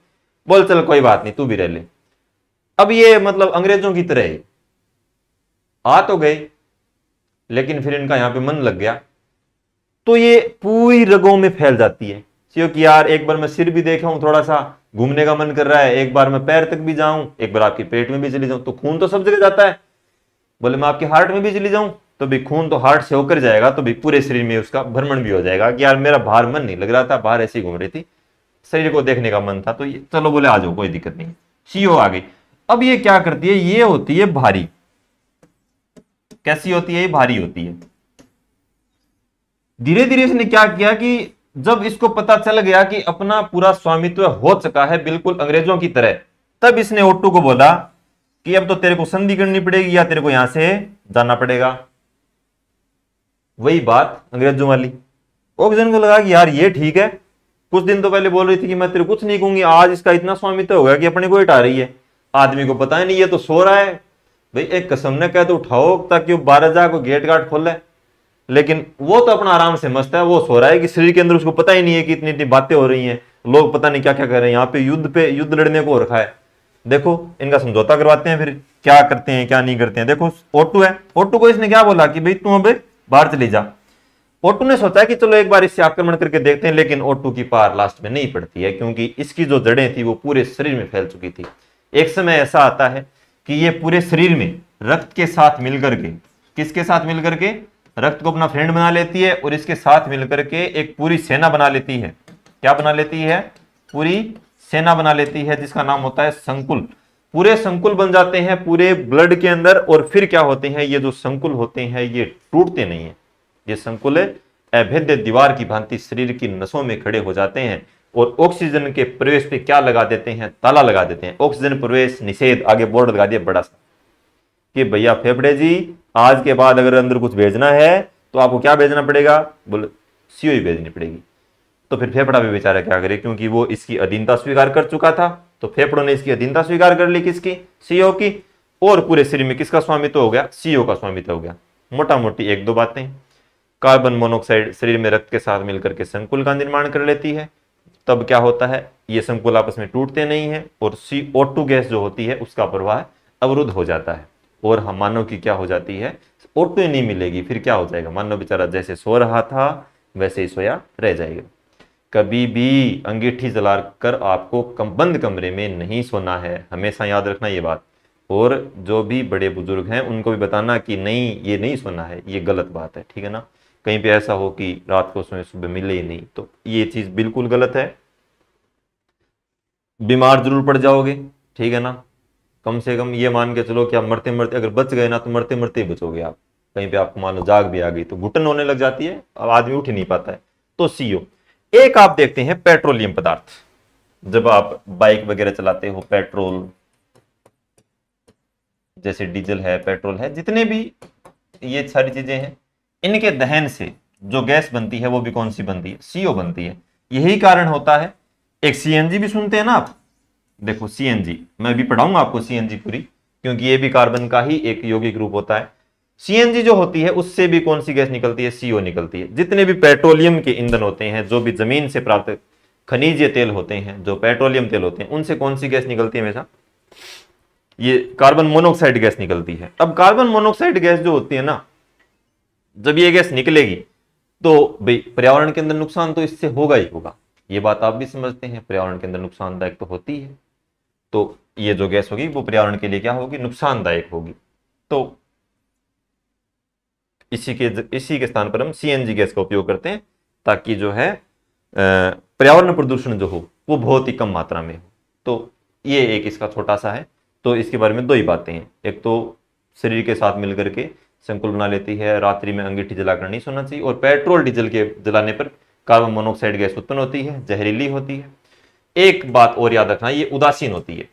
बोल चल कोई बात नहीं तू भी रह ले अब ये मतलब अंग्रेजों की तरह आ तो गए लेकिन फिर इनका यहां पे मन लग गया तो ये पूरी रगों में फैल जाती है क्योंकि यार एक बार मैं सिर भी देखा हूं थोड़ा सा घूमने का मन कर रहा है एक बार मैं पैर तक भी जाऊं एक बार आपके पेट में भी चली जाऊं तो खून तो सब जगह जाता है बोले मैं आपके हार्ट में भी चली जाऊं तो भी खून तो हार्ट से होकर जाएगा तो भी पूरे शरीर में उसका भ्रमण भी हो जाएगा कि यार मेरा बाहर मन नहीं लग रहा था बाहर ऐसी घूम रही थी शरीर को देखने का मन था तो ये चलो बोले आ जाओ कोई दिक्कत नहीं सीओ आ गई अब ये क्या करती है ये होती है भारी कैसी होती है ये भारी होती है धीरे धीरे इसने क्या किया कि जब इसको पता चल गया कि अपना पूरा स्वामित्व हो चुका है बिल्कुल अंग्रेजों की तरह तब इसने ओटू को बोला कि अब तो तेरे को संधि करनी पड़ेगी या तेरे को यहां से जाना पड़ेगा वही बात अंग्रेजों वाली ऑक्सीजन को लगा कि यार ये ठीक है कुछ दिन तो पहले बोल रही थी कि मैं तेरे कुछ नहीं कहूंगी आज इसका इतना स्वामित्व हो गया कि अपने को हटा रही है आदमी को पता ही नहीं ये तो सो रहा है भाई एक कसम ने कह तो उठाओ ताकि वो बारह जा को गेट गार्ड खोले लेकिन वो तो अपना आराम से मस्त है वो सो रहा है कि शरीर के अंदर उसको पता ही नहीं है कि इतनी इतनी बातें हो रही हैं लोग पता नहीं क्या क्या कर रहे हैं यहाँ पे युद्ध पे युद्ध लड़ने को रखा है देखो इनका समझौता करवाते हैं फिर क्या करते हैं क्या नहीं करते हैं देखो ओटू है ओटू को इसने क्या बोला कि भाई तू अब बाहर चली जा ओटू ने सोचा कि चलो एक बार इससे आक्रमण करके देखते हैं लेकिन ओटू की पार लास्ट में नहीं पड़ती है क्योंकि इसकी जो जड़ें थी वो पूरे शरीर में फैल चुकी थी एक समय ऐसा आता है कि ये पूरे शरीर में रक्त के साथ मिलकर के किसके साथ मिलकर के रक्त को अपना फ्रेंड बना लेती है और इसके साथ मिलकर के एक पूरी सेना बना लेती है क्या बना लेती है पूरी सेना बना लेती है जिसका नाम होता है संकुल पूरे संकुल बन जाते हैं पूरे ब्लड के अंदर और फिर क्या होते हैं ये जो संकुल होते हैं ये टूटते नहीं है ये संकुल अभेद्य दीवार की भांति शरीर की नसों में खड़े हो जाते हैं और ऑक्सीजन के प्रवेश पे क्या लगा देते हैं ताला लगा देते हैं ऑक्सीजन प्रवेश निषेध आगे बोर्ड लगा दिया बड़ा सा कि भैया फेफड़े जी आज के बाद अगर अंदर कुछ भेजना है तो आपको क्या भेजना पड़ेगा बोले सीओ भेजनी पड़ेगी तो फिर फेफड़ा भी बेचारा क्या करे क्योंकि वो इसकी अधीनता स्वीकार कर चुका था तो फेफड़ों ने इसकी अधीनता स्वीकार कर ली किसकी सीओ की और पूरे शरीर में किसका स्वामित्व हो गया सीओ का स्वामित्व हो गया मोटा मोटी एक दो बातें कार्बन मोनोक्साइड शरीर में रक्त के साथ मिलकर के संकुल का निर्माण कर लेती है तब क्या होता है ये संकुल आपस में टूटते नहीं है और सी ओ टू गैस जो होती है उसका प्रवाह अवरुद्ध हो जाता है और हम मानव की क्या हो जाती है ओ टू नहीं मिलेगी फिर क्या हो जाएगा मानव बेचारा जैसे सो रहा था वैसे ही सोया रह जाएगा कभी भी अंगीठी कर आपको कम बंद कमरे में नहीं सोना है हमेशा याद रखना ये बात और जो भी बड़े बुजुर्ग हैं उनको भी बताना कि नहीं ये नहीं सोना है ये गलत बात है ठीक है ना कहीं पे ऐसा हो कि रात को सोए सुबह मिले ही नहीं तो ये चीज़ बिल्कुल गलत है बीमार जरूर पड़ जाओगे ठीक है ना कम से कम ये मान के चलो कि आप मरते मरते अगर बच गए ना तो मरते मरते ही बचोगे आप कहीं पे आपको मान लो जाग भी आ गई तो घुटन होने लग जाती है अब आदमी उठ ही नहीं पाता है तो सीओ एक आप देखते हैं पेट्रोलियम पदार्थ जब आप बाइक वगैरह चलाते हो पेट्रोल जैसे डीजल है पेट्रोल है जितने भी ये सारी चीजें हैं इनके दहन से जो गैस बनती है वो भी कौन सी बनती है सीओ बनती है यही कारण होता है एक सीएनजी भी सुनते हैं ना आप देखो सीएनजी मैं भी पढ़ाऊंगा आपको सीएनजी पूरी क्योंकि ये भी कार्बन का ही एक यौगिक रूप होता है सीएनजी जो होती है उससे भी कौन सी गैस निकलती है सीओ निकलती है जितने भी पेट्रोलियम के ईंधन होते हैं जो भी जमीन से प्राप्त खनिज तेल होते हैं जो पेट्रोलियम तेल होते हैं उनसे कौन सी गैस निकलती है हमेशा ये कार्बन मोनोक्साइड गैस निकलती है अब कार्बन मोनोक्साइड गैस जो होती है ना जब ये गैस निकलेगी तो भाई पर्यावरण के अंदर नुकसान तो इससे होगा ही होगा ये बात आप भी समझते हैं पर्यावरण के अंदर नुकसानदायक तो होती है तो ये जो गैस होगी वो पर्यावरण के लिए क्या होगी नुकसानदायक होगी तो इसी के इसी के स्थान पर हम सी गैस का उपयोग करते हैं ताकि जो है पर्यावरण प्रदूषण जो हो वो बहुत ही कम मात्रा में हो तो ये एक इसका छोटा सा है तो इसके बारे में दो ही बातें हैं एक तो शरीर के साथ मिलकर के संकुल बना लेती है रात्रि में अंगीठी जलाकर नहीं सोना चाहिए और पेट्रोल डीजल के जलाने पर कार्बन मोनोक्साइड गैस उत्पन्न होती है जहरीली होती है एक बात और याद रखना ये उदासीन होती है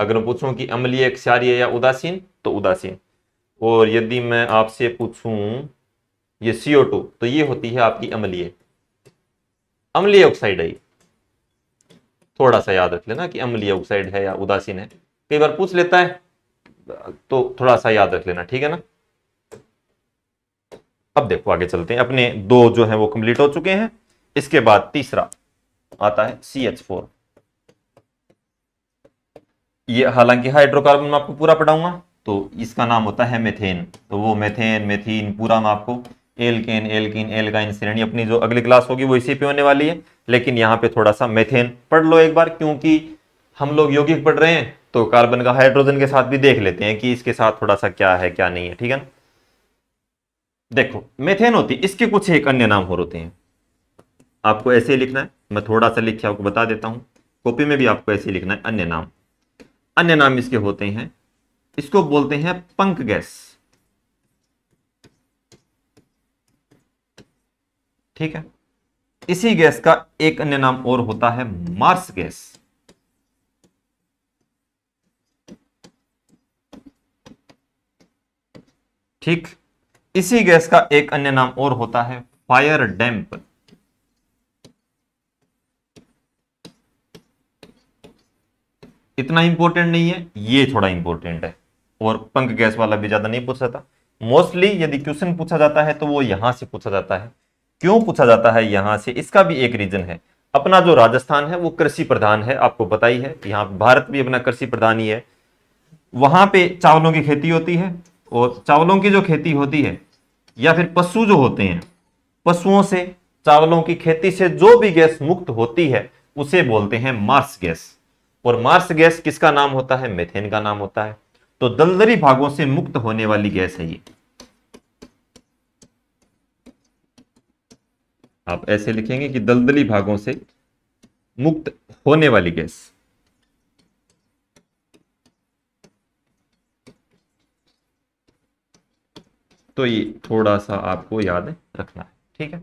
अगर मैं पूछूं कि अम्लीय क्षारीय या उदासीन तो उदासीन और यदि मैं आपसे पूछूं ये सीओ टू तो ये होती है आपकी अम्लीय अम्लीय ऑक्साइड है थोड़ा सा याद रख लेना कि अम्लीय ऑक्साइड है या उदासीन है कई बार पूछ लेता है तो थोड़ा सा याद रख लेना ठीक है ना अब देखो आगे चलते हैं अपने दो जो है वो कंप्लीट हो चुके हैं इसके बाद तीसरा आता है सी एच फोर ये हालांकि हाइड्रोकार्बन में आपको पूरा पढ़ाऊंगा तो इसका नाम होता है मेथेन तो वो मेथेन मेथिन पूरा मैं आपको एलकेन एलकिन एल्काइन श्रेणी अपनी जो अगली क्लास होगी वो इसी पे होने वाली है लेकिन यहाँ पे थोड़ा सा मेथेन पढ़ लो एक बार क्योंकि हम लोग यौगिक पढ़ रहे हैं तो कार्बन का हाइड्रोजन के साथ भी देख लेते हैं कि इसके साथ थोड़ा सा क्या है क्या नहीं है ठीक है ना देखो मेथेन होती है इसके कुछ एक अन्य नाम हो होते हैं आपको ऐसे ही लिखना है मैं थोड़ा सा लिख के आपको बता देता हूं कॉपी में भी आपको ऐसे ही लिखना है अन्य नाम अन्य नाम इसके होते हैं इसको बोलते हैं पंक गैस ठीक है इसी गैस का एक अन्य नाम और होता है मार्स गैस ठीक इसी गैस का एक अन्य नाम और होता है फायर डैम्प इतना इंपॉर्टेंट नहीं है ये थोड़ा इंपॉर्टेंट है और पंख गैस वाला भी ज्यादा नहीं पूछ सकता मोस्टली यदि क्वेश्चन पूछा जाता है तो वो यहां से पूछा जाता है क्यों पूछा जाता है यहां से इसका भी एक रीजन है अपना जो राजस्थान है वो कृषि प्रधान है आपको पता ही है यहां भारत भी अपना कृषि प्रधान ही है वहां पे चावलों की खेती होती है और चावलों की जो खेती होती है या फिर पशु जो होते हैं पशुओं से चावलों की खेती से जो भी गैस मुक्त होती है उसे बोलते हैं मार्स गैस और मार्स गैस किसका नाम होता है मेथेन का नाम होता है तो दलदली भागों से मुक्त होने वाली गैस है ये आप ऐसे लिखेंगे कि दलदली भागों से मुक्त होने वाली गैस तो ये थोड़ा सा आपको याद रखना है ठीक है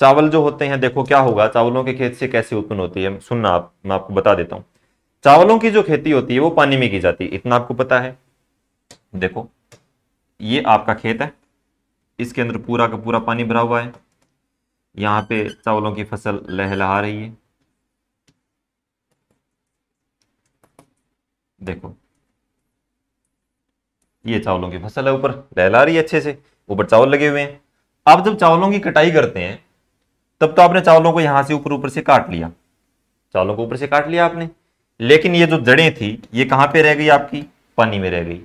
चावल जो होते हैं देखो क्या होगा चावलों के खेत से कैसे उत्पन्न होती है सुनना आप मैं आपको बता देता हूं चावलों की जो खेती होती है वो पानी में की जाती है इतना आपको पता है देखो ये आपका खेत है इसके अंदर पूरा का पूरा पानी भरा हुआ है यहां पे चावलों की फसल लहलहा रही है देखो ये चावलों की फसल है ऊपर लहला रही है अच्छे से ऊपर चावल लगे हुए हैं आप जब चावलों की कटाई करते हैं तब तो आपने चावलों को यहाँ से ऊपर ऊपर से काट लिया चावलों को ऊपर से काट लिया आपने लेकिन ये जो जड़ें थी ये कहाँ पे रह गई आपकी पानी में रह गई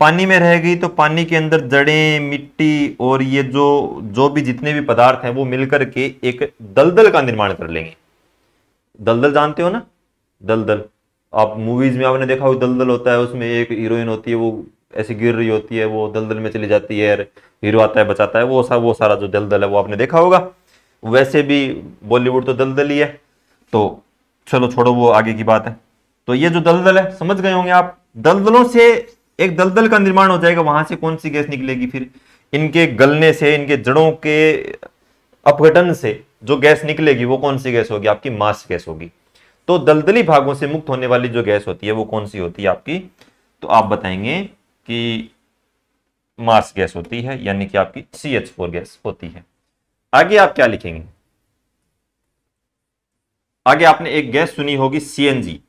पानी में रह गई तो पानी के अंदर जड़ें मिट्टी और ये जो जो भी जितने भी पदार्थ हैं वो मिलकर के एक दलदल का निर्माण कर लेंगे दलदल जानते हो ना दलदल आप मूवीज में आपने देखा हो दलदल होता है उसमें एक हीरोइन होती है वो ऐसी गिर रही होती है वो दलदल में चली जाती है हीरो आता है बचाता है वो सा वो सारा जो दलदल है वो आपने देखा होगा वैसे भी बॉलीवुड तो दलदल ही है तो चलो छोड़ो वो आगे की बात है तो ये जो दलदल है समझ गए होंगे आप दलदलों से एक दलदल का निर्माण हो जाएगा वहां से कौन सी गैस निकलेगी फिर इनके गलने से इनके जड़ों के अपघटन से जो गैस निकलेगी वो कौन सी गैस होगी आपकी मास गैस होगी तो दलदली भागों से मुक्त होने वाली जो गैस होती है वो कौन सी होती है आपकी तो आप बताएंगे की मास गैस होती है यानी कि आपकी सी एच फोर गैस होती है आगे आप क्या लिखेंगे आगे आपने एक गैस सुनी होगी सीएनजी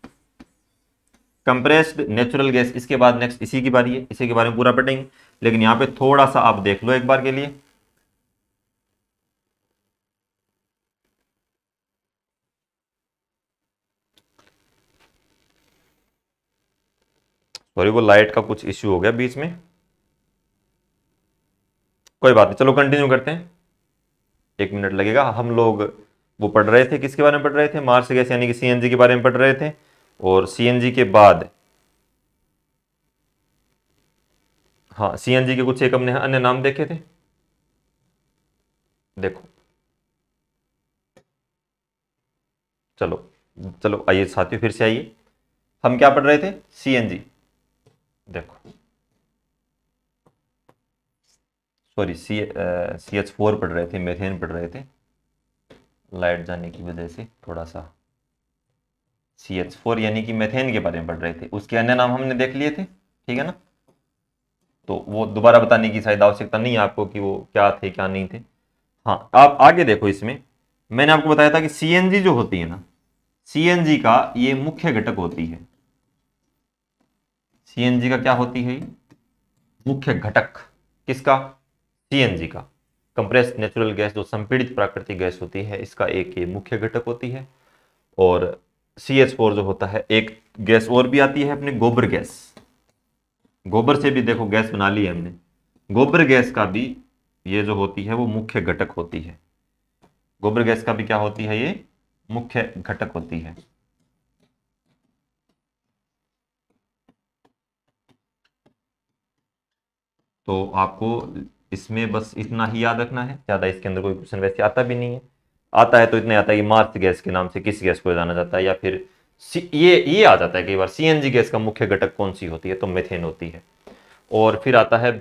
कंप्रेस्ड नेचुरल गैस इसके बाद नेक्स्ट इसी की बारी है इसी के बारे में पूरा पटेंगे लेकिन यहां पे थोड़ा सा आप देख लो एक बार के लिए सॉरी वो लाइट का कुछ इश्यू हो गया बीच में कोई बात नहीं चलो कंटिन्यू करते हैं एक मिनट लगेगा हम लोग वो पढ़ रहे थे किसके बारे में पढ़ रहे थे मार्स गैस यानी कि सीएनजी के बारे में पढ़ रहे थे और सीएनजी के बाद हाँ सीएनजी के कुछ एक हमने अन्य नाम देखे थे देखो चलो चलो आइए साथियों फिर से आइए हम क्या पढ़ रहे थे सीएनजी देखो sorry C C H four पढ़ रहे थे मेथेन पढ़ रहे थे लाइट जाने की वजह से थोड़ा सा सी एच फोर यानी कि मेथेन के बारे में पढ़ रहे थे उसके अन्य नाम हमने देख लिए थे ठीक है ना तो वो दोबारा बताने की शायद आवश्यकता नहीं है आपको कि वो क्या थे क्या नहीं थे हाँ आप आगे देखो इसमें मैंने आपको बताया था कि सी जो होती है ना सी का ये मुख्य घटक होती है सीएनजी का क्या होती है मुख्य घटक किसका सीएनजी का कंप्रेस नेचुरल गैस जो संपीड़ित प्राकृतिक गैस होती है इसका एक ये मुख्य घटक होती है और सी एच फोर जो होता है एक गैस और भी आती है अपने गोबर गैस गोबर से भी देखो गैस बना ली है हमने गोबर गैस का भी ये जो होती है वो मुख्य घटक होती है गोबर गैस का भी क्या होती है ये मुख्य घटक होती है तो आपको इसमें बस इतना ही याद रखना है ज़्यादा इसके अंदर कोई क्वेश्चन वैसे आता भी नहीं है आता है तो इतना आता है कि मार्च गैस के नाम से किस गैस को जाना जाता है या फिर ये ये आ जाता है कई बार सी गैस का मुख्य घटक कौन सी होती है तो मेथेन होती है और फिर आता है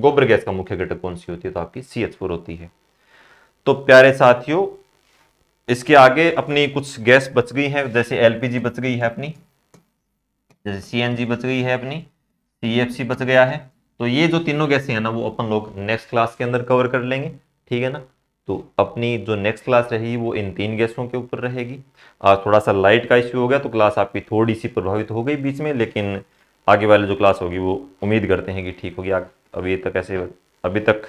गोबर गैस का मुख्य घटक कौन सी होती है तो आपकी सी होती है तो प्यारे साथियों इसके आगे अपनी कुछ गैस बच गई है जैसे एलपीजी बच गई है अपनी जैसे सीएनजी बच गई है अपनी सीएफसी बच गया है तो ये जो तीनों गैसे हैं ना वो अपन लोग नेक्स्ट क्लास के अंदर कवर कर लेंगे ठीक है ना तो अपनी जो नेक्स्ट क्लास रहेगी वो इन तीन गैसों के ऊपर रहेगी आज थोड़ा सा लाइट का इश्यू हो गया तो क्लास आपकी थोड़ी सी प्रभावित हो गई बीच में लेकिन आगे वाले जो क्लास होगी वो उम्मीद करते हैं कि ठीक होगी अभी तक ऐसे अभी तक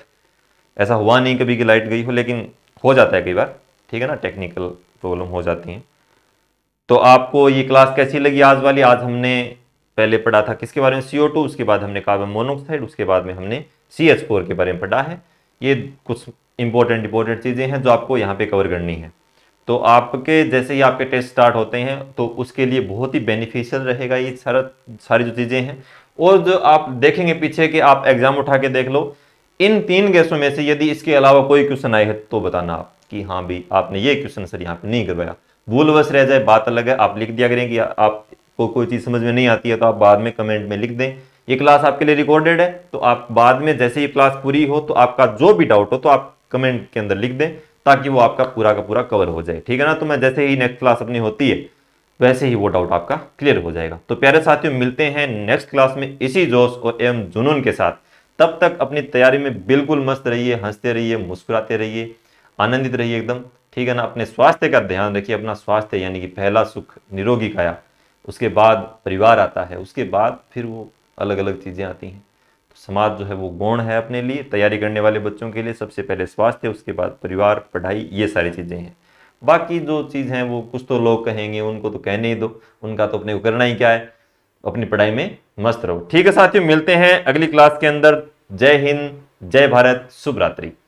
ऐसा हुआ नहीं कभी कि लाइट गई हो लेकिन हो जाता है कई बार ठीक है ना टेक्निकल प्रॉब्लम हो जाती हैं तो आपको ये क्लास कैसी लगी आज वाली आज हमने पहले पढ़ा था किसके बारे में टू उसके बाद हमने कार्बन मोनोऑक्साइड उसके बाद में हमने फोर के बारे में पढ़ा है ये कुछ इंपॉर्टेंट इंपॉर्टेंट चीज़ें हैं जो आपको यहाँ पे कवर करनी है तो आपके जैसे ही आपके टेस्ट स्टार्ट होते हैं तो उसके लिए बहुत ही बेनिफिशियल रहेगा ये सारा सारी जो चीज़ें हैं और जो आप देखेंगे पीछे कि आप एग्ज़ाम उठा के देख लो इन तीन गैसों में से यदि इसके अलावा कोई क्वेश्चन आए तो बताना आप कि हाँ भी आपने ये क्वेश्चन सर यहाँ पे नहीं करवाया भूलवश रह जाए बात अलग है आप लिख दिया करेंगे आप को कोई चीज़ समझ में नहीं आती है तो आप बाद में कमेंट में लिख दें ये क्लास आपके लिए रिकॉर्डेड है तो आप बाद में जैसे ये क्लास पूरी हो तो आपका जो भी डाउट हो तो आप कमेंट के अंदर लिख दें ताकि वो आपका पूरा का पूरा कवर हो जाए ठीक है ना तो मैं जैसे ही नेक्स्ट क्लास अपनी होती है वैसे ही वो डाउट आपका क्लियर हो जाएगा तो प्यारे साथियों मिलते हैं नेक्स्ट क्लास में इसी जोश और एम जुनून के साथ तब तक अपनी तैयारी में बिल्कुल मस्त रहिए हंसते रहिए मुस्कुराते रहिए आनंदित रहिए एकदम ठीक है ना अपने स्वास्थ्य का ध्यान रखिए अपना स्वास्थ्य यानी कि पहला सुख निरोगी काया उसके बाद परिवार आता है उसके बाद फिर वो अलग अलग चीज़ें आती हैं तो समाज जो है वो गौण है अपने लिए तैयारी करने वाले बच्चों के लिए सबसे पहले स्वास्थ्य उसके बाद परिवार पढ़ाई ये सारी चीज़ें हैं बाकी जो चीज़ हैं वो कुछ तो लोग कहेंगे उनको तो कहने ही दो उनका तो अपने को करना ही क्या है अपनी पढ़ाई में मस्त रहो ठीक है साथियों मिलते हैं अगली क्लास के अंदर जय हिंद जय भारत शुभ रात्रि